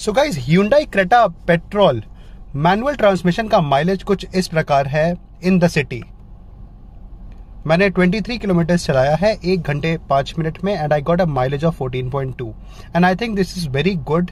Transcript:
सो guys Hyundai Creta petrol manual transmission का mileage कुछ इस प्रकार है इन द सिटी मैंने 23 किलोमीटर चलाया है एक घंटे पांच मिनट में and I got a mileage of 14.2 and I think this is very good